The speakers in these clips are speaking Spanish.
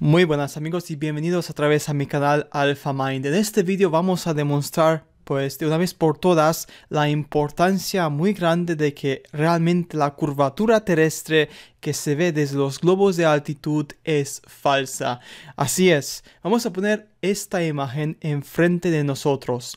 Muy buenas amigos y bienvenidos a través a mi canal Alpha Mind. En este vídeo vamos a demostrar pues de una vez por todas la importancia muy grande de que realmente la curvatura terrestre que se ve desde los globos de altitud es falsa. Así es, vamos a poner esta imagen enfrente de nosotros.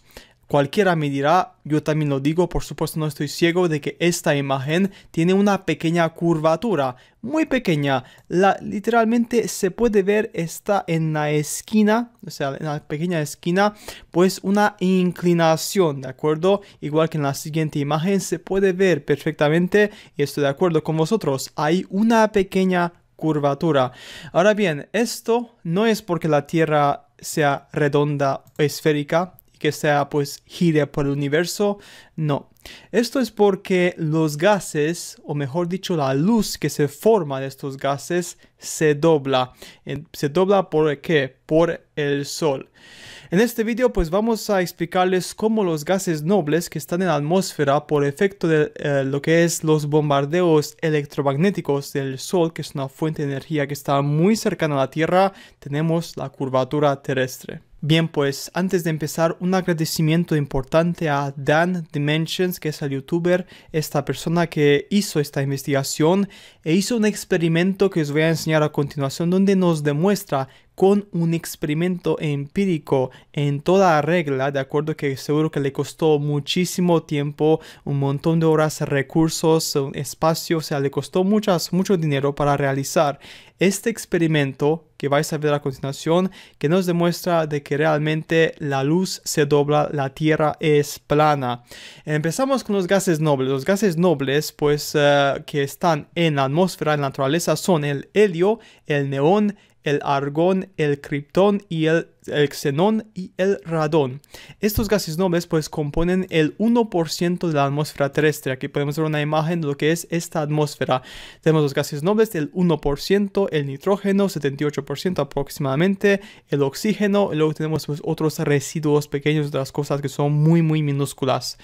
Cualquiera me dirá, yo también lo digo, por supuesto no estoy ciego de que esta imagen tiene una pequeña curvatura, muy pequeña. La, literalmente se puede ver, está en la esquina, o sea, en la pequeña esquina, pues una inclinación, ¿de acuerdo? Igual que en la siguiente imagen se puede ver perfectamente, y estoy de acuerdo con vosotros, hay una pequeña curvatura. Ahora bien, esto no es porque la Tierra sea redonda o esférica, que sea pues gire por el universo, no. Esto es porque los gases, o mejor dicho la luz que se forma de estos gases, se dobla. ¿Se dobla por qué? Por el sol. En este video pues vamos a explicarles cómo los gases nobles que están en la atmósfera por efecto de eh, lo que es los bombardeos electromagnéticos del Sol, que es una fuente de energía que está muy cercana a la Tierra, tenemos la curvatura terrestre. Bien, pues antes de empezar, un agradecimiento importante a Dan Dimensions, que es el youtuber, esta persona que hizo esta investigación e hizo un experimento que os voy a enseñar a continuación donde nos demuestra con un experimento empírico en toda regla, de acuerdo que seguro que le costó muchísimo tiempo, un montón de horas, recursos, espacio, o sea, le costó muchas, mucho dinero para realizar este experimento que vais a ver a continuación, que nos demuestra de que realmente la luz se dobla, la Tierra es plana. Empezamos con los gases nobles. Los gases nobles, pues, eh, que están en la atmósfera, en la naturaleza, son el helio, el neón, el argón, el criptón y el, xenón y el radón. Estos gases nobles pues componen el 1% de la atmósfera terrestre. Aquí podemos ver una imagen de lo que es esta atmósfera. Tenemos los gases nobles del 1%, el nitrógeno 78% aproximadamente, el oxígeno, y luego tenemos pues, otros residuos pequeños de las cosas que son muy muy minúsculas.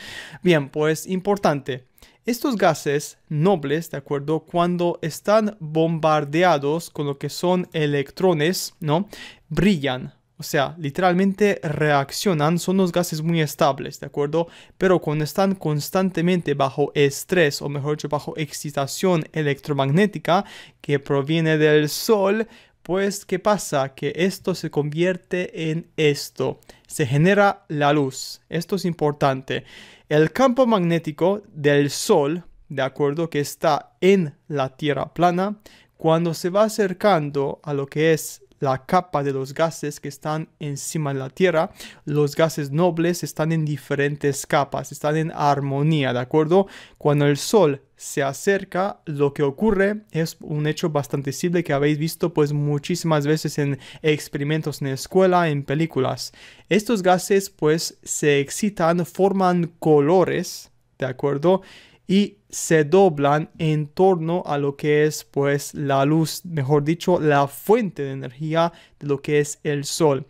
Bien, pues importante. Estos gases nobles, ¿de acuerdo? Cuando están bombardeados con lo que son electrones, ¿no? Brillan. O sea, literalmente reaccionan, son los gases muy estables, ¿de acuerdo? Pero cuando están constantemente bajo estrés, o mejor dicho, bajo excitación electromagnética que proviene del Sol, pues, ¿qué pasa? Que esto se convierte en esto. Se genera la luz. Esto es importante. El campo magnético del Sol, de acuerdo, que está en la Tierra plana, cuando se va acercando a lo que es la capa de los gases que están encima de la Tierra. Los gases nobles están en diferentes capas, están en armonía, ¿de acuerdo? Cuando el Sol se acerca, lo que ocurre es un hecho bastante simple que habéis visto pues muchísimas veces en experimentos en la escuela, en películas. Estos gases pues se excitan, forman colores, ¿de acuerdo? y se doblan en torno a lo que es pues la luz, mejor dicho, la fuente de energía de lo que es el sol.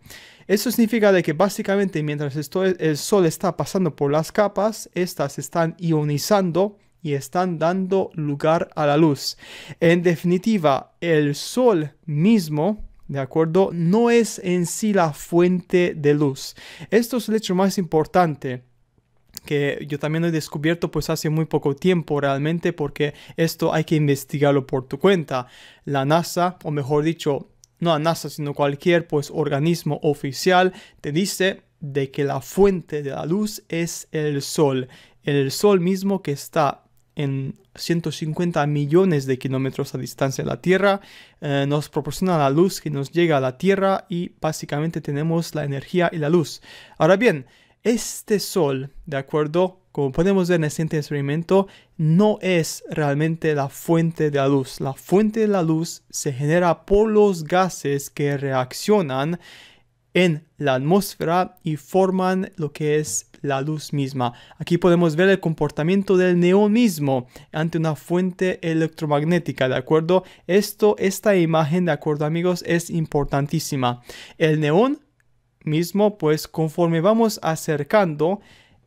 Eso significa de que básicamente mientras el sol está pasando por las capas, estas están ionizando y están dando lugar a la luz. En definitiva, el sol mismo ¿De acuerdo? No es en sí la fuente de luz. Esto es el hecho más importante que yo también he descubierto pues hace muy poco tiempo realmente porque esto hay que investigarlo por tu cuenta. La NASA, o mejor dicho, no la NASA, sino cualquier pues organismo oficial te dice de que la fuente de la luz es el sol, el sol mismo que está en 150 millones de kilómetros a distancia de la Tierra, eh, nos proporciona la luz que nos llega a la Tierra y básicamente tenemos la energía y la luz. Ahora bien, este sol, de acuerdo, como podemos ver en el siguiente experimento, no es realmente la fuente de la luz. La fuente de la luz se genera por los gases que reaccionan en la atmósfera y forman lo que es la luz misma. Aquí podemos ver el comportamiento del neón mismo ante una fuente electromagnética, ¿de acuerdo? Esto, esta imagen, ¿de acuerdo amigos? Es importantísima. El neón mismo, pues conforme vamos acercando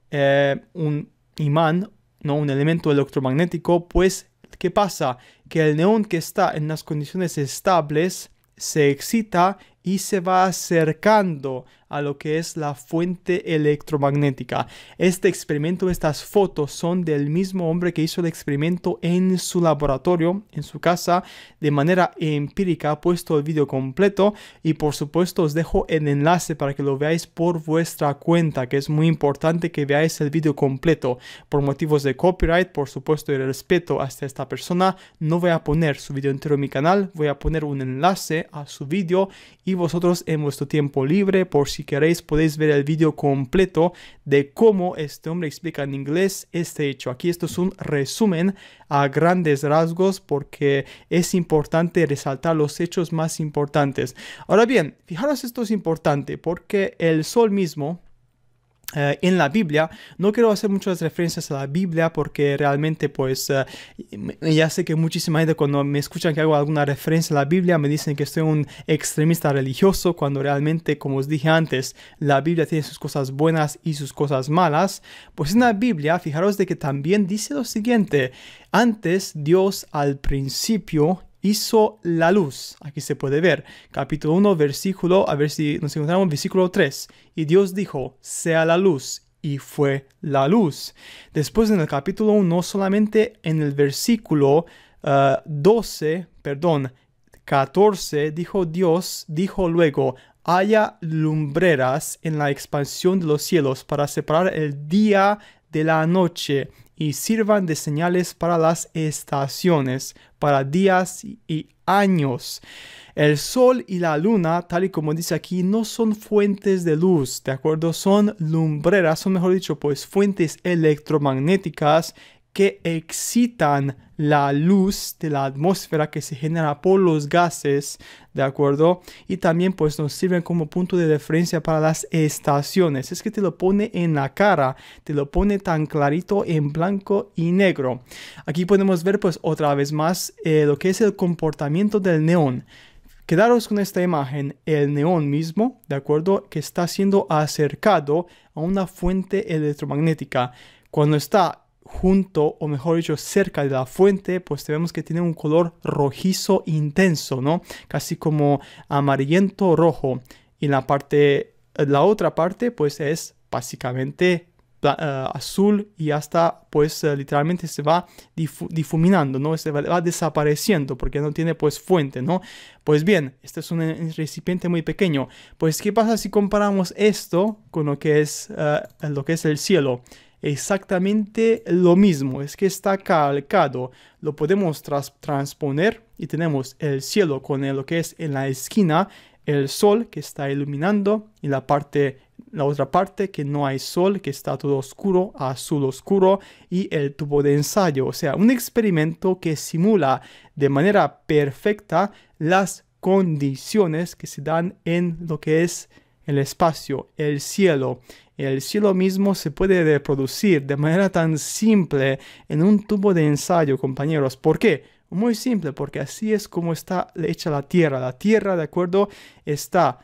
eh, un imán, ¿no? un elemento electromagnético, pues ¿qué pasa? Que el neón que está en las condiciones estables se excita y se va acercando a lo que es la fuente electromagnética. Este experimento, estas fotos son del mismo hombre que hizo el experimento en su laboratorio, en su casa, de manera empírica. Ha puesto el vídeo completo y por supuesto os dejo el enlace para que lo veáis por vuestra cuenta, que es muy importante que veáis el vídeo completo. Por motivos de copyright, por supuesto, y respeto hasta esta persona, no voy a poner su vídeo entero en mi canal, voy a poner un enlace a su vídeo y vosotros en vuestro tiempo libre, por si si queréis podéis ver el vídeo completo de cómo este hombre explica en inglés este hecho. Aquí esto es un resumen a grandes rasgos porque es importante resaltar los hechos más importantes. Ahora bien, fijaros esto es importante porque el sol mismo eh, en la Biblia. No quiero hacer muchas referencias a la Biblia porque realmente pues eh, ya sé que muchísima gente cuando me escuchan que hago alguna referencia a la Biblia me dicen que soy un extremista religioso cuando realmente como os dije antes la Biblia tiene sus cosas buenas y sus cosas malas. Pues en la Biblia fijaros de que también dice lo siguiente. Antes Dios al principio hizo la luz. Aquí se puede ver, capítulo 1, versículo, a ver si nos encontramos, versículo 3. Y Dios dijo, sea la luz. Y fue la luz. Después en el capítulo 1, solamente en el versículo 12, eh, perdón, 14, dijo Dios, dijo luego, haya lumbreras en la expansión de los cielos para separar el día de la noche y sirvan de señales para las estaciones, para días y años. El sol y la luna, tal y como dice aquí, no son fuentes de luz, ¿de acuerdo? Son lumbreras, son mejor dicho, pues fuentes electromagnéticas que excitan la luz de la atmósfera que se genera por los gases, ¿de acuerdo? Y también pues nos sirven como punto de referencia para las estaciones. Es que te lo pone en la cara, te lo pone tan clarito en blanco y negro. Aquí podemos ver pues otra vez más eh, lo que es el comportamiento del neón. Quedaros con esta imagen, el neón mismo, ¿de acuerdo? Que está siendo acercado a una fuente electromagnética. Cuando está junto o mejor dicho cerca de la fuente pues tenemos que tiene un color rojizo intenso no casi como amarillento rojo y la parte la otra parte pues es básicamente eh, azul y hasta pues eh, literalmente se va difuminando no se va, desapareciendo porque no tiene pues fuente no pues bien este es un recipiente muy pequeño pues qué pasa si comparamos esto con lo que es eh, lo que es el cielo exactamente lo mismo, es que está calcado. Lo podemos tras transponer y tenemos el cielo con lo que es en la esquina, el sol que está iluminando y la parte la otra parte que no hay sol, que está todo oscuro, azul oscuro, y el tubo de ensayo, o sea, un experimento que simula de manera perfecta las condiciones que se dan en lo que es el espacio, el cielo. El cielo mismo se puede reproducir de manera tan simple en un tubo de ensayo, compañeros. ¿Por qué? Muy simple, porque así es como está hecha la Tierra. La Tierra, de acuerdo, está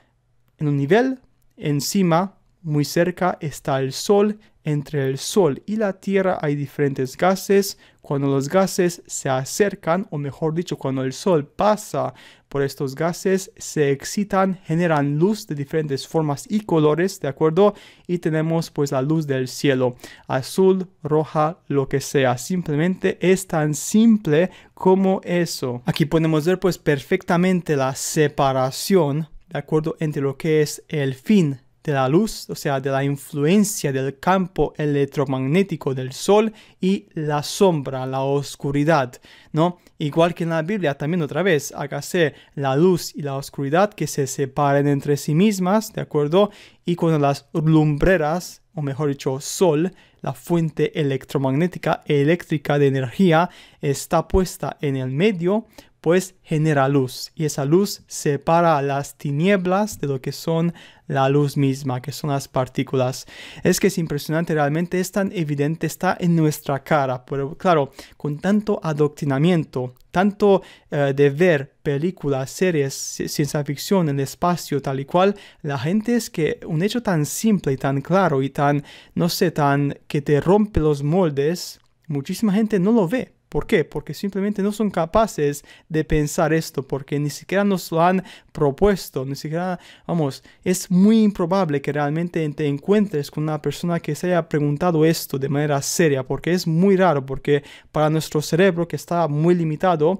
en un nivel encima muy cerca está el Sol. Entre el Sol y la Tierra hay diferentes gases. Cuando los gases se acercan, o mejor dicho, cuando el Sol pasa por estos gases, se excitan, generan luz de diferentes formas y colores, ¿de acuerdo? Y tenemos pues la luz del cielo, azul, roja, lo que sea. Simplemente es tan simple como eso. Aquí podemos ver pues perfectamente la separación, ¿de acuerdo? Entre lo que es el fin de la luz, o sea, de la influencia del campo electromagnético del sol y la sombra, la oscuridad, ¿no? Igual que en la Biblia, también otra vez, hágase la luz y la oscuridad que se separen entre sí mismas, ¿de acuerdo? Y cuando las lumbreras, o mejor dicho, sol, la fuente electromagnética, eléctrica de energía, está puesta en el medio, pues genera luz y esa luz separa las tinieblas de lo que son la luz misma, que son las partículas. Es que es impresionante, realmente es tan evidente, está en nuestra cara, pero claro, con tanto adoctrinamiento, tanto eh, de ver películas, series, ciencia ficción, en el espacio, tal y cual, la gente es que un hecho tan simple y tan claro y tan, no sé, tan que te rompe los moldes, muchísima gente no lo ve ¿Por qué? Porque simplemente no son capaces de pensar esto, porque ni siquiera nos lo han propuesto, ni siquiera, vamos, es muy improbable que realmente te encuentres con una persona que se haya preguntado esto de manera seria, porque es muy raro, porque para nuestro cerebro que está muy limitado,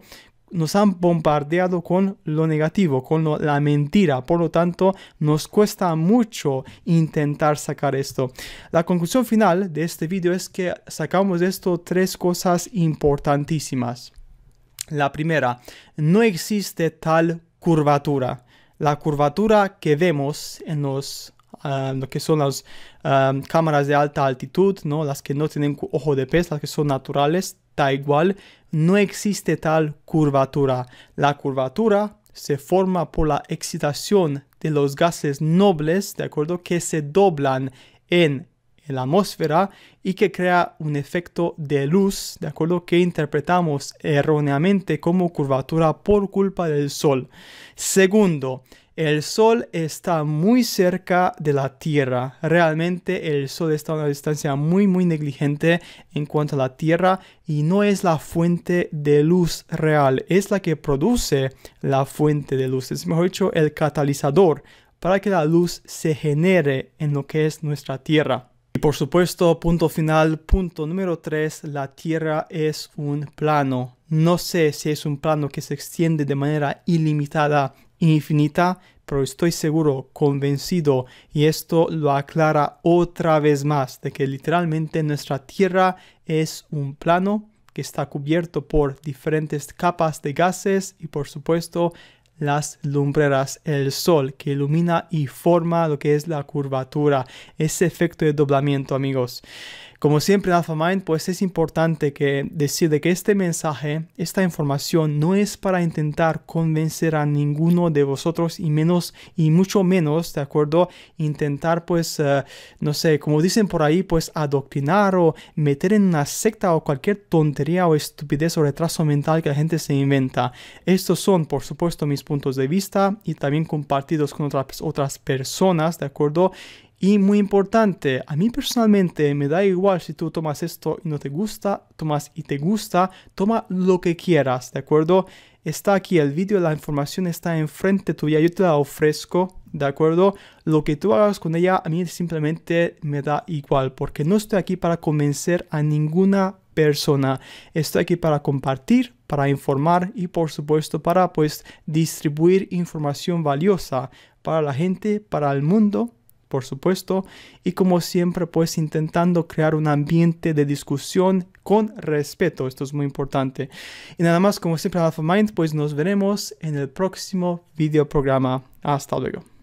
nos han bombardeado con lo negativo, con la mentira. Por lo tanto, nos cuesta mucho intentar sacar esto. La conclusión final de este video es que sacamos de esto tres cosas importantísimas. La primera, no existe tal curvatura. La curvatura que vemos en los Ah, lo que son las ah, cámaras de alta altitud, ¿no? las que no tienen ojo de pez, las que son naturales, da igual, no existe tal curvatura. La curvatura se forma por la excitación de los gases nobles, ¿de acuerdo? Que se doblan en la atmósfera y que crea un efecto de luz, ¿de acuerdo? Que interpretamos erróneamente como curvatura por culpa del Sol. Segundo, el Sol está muy cerca de la Tierra. Realmente el Sol está a una distancia muy muy negligente en cuanto a la Tierra y no es la fuente de luz real, es la que produce la fuente de luz, es mejor dicho, el catalizador para que la luz se genere en lo que es nuestra Tierra. Y por supuesto, punto final, punto número 3, la Tierra es un plano. No sé si es un plano que se extiende de manera ilimitada infinita, pero estoy seguro, convencido, y esto lo aclara otra vez más, de que literalmente nuestra Tierra es un plano que está cubierto por diferentes capas de gases y por supuesto las lumbreras, el sol que ilumina y forma lo que es la curvatura, ese efecto de doblamiento amigos. Como siempre en Mind, pues es importante que decir que este mensaje, esta información no es para intentar convencer a ninguno de vosotros y menos y mucho menos, ¿de acuerdo? Intentar pues, eh, no sé, como dicen por ahí, pues adoctrinar o meter en una secta o cualquier tontería o estupidez o retraso mental que la gente se inventa. Estos son, por supuesto, mis puntos de vista y también compartidos con otras, otras personas, ¿de acuerdo? Y muy importante, a mí personalmente me da igual si tú tomas esto y no te gusta, tomas y te gusta, toma lo que quieras, ¿de acuerdo? Está aquí el vídeo, la información está enfrente tuya, yo te la ofrezco, ¿de acuerdo? Lo que tú hagas con ella a mí simplemente me da igual, porque no estoy aquí para convencer a ninguna persona. Estoy aquí para compartir, para informar y por supuesto para pues distribuir información valiosa para la gente, para el mundo por supuesto, y como siempre, pues intentando crear un ambiente de discusión con respeto. Esto es muy importante. Y nada más, como siempre, Alpha Mind, pues nos veremos en el próximo video programa. Hasta luego.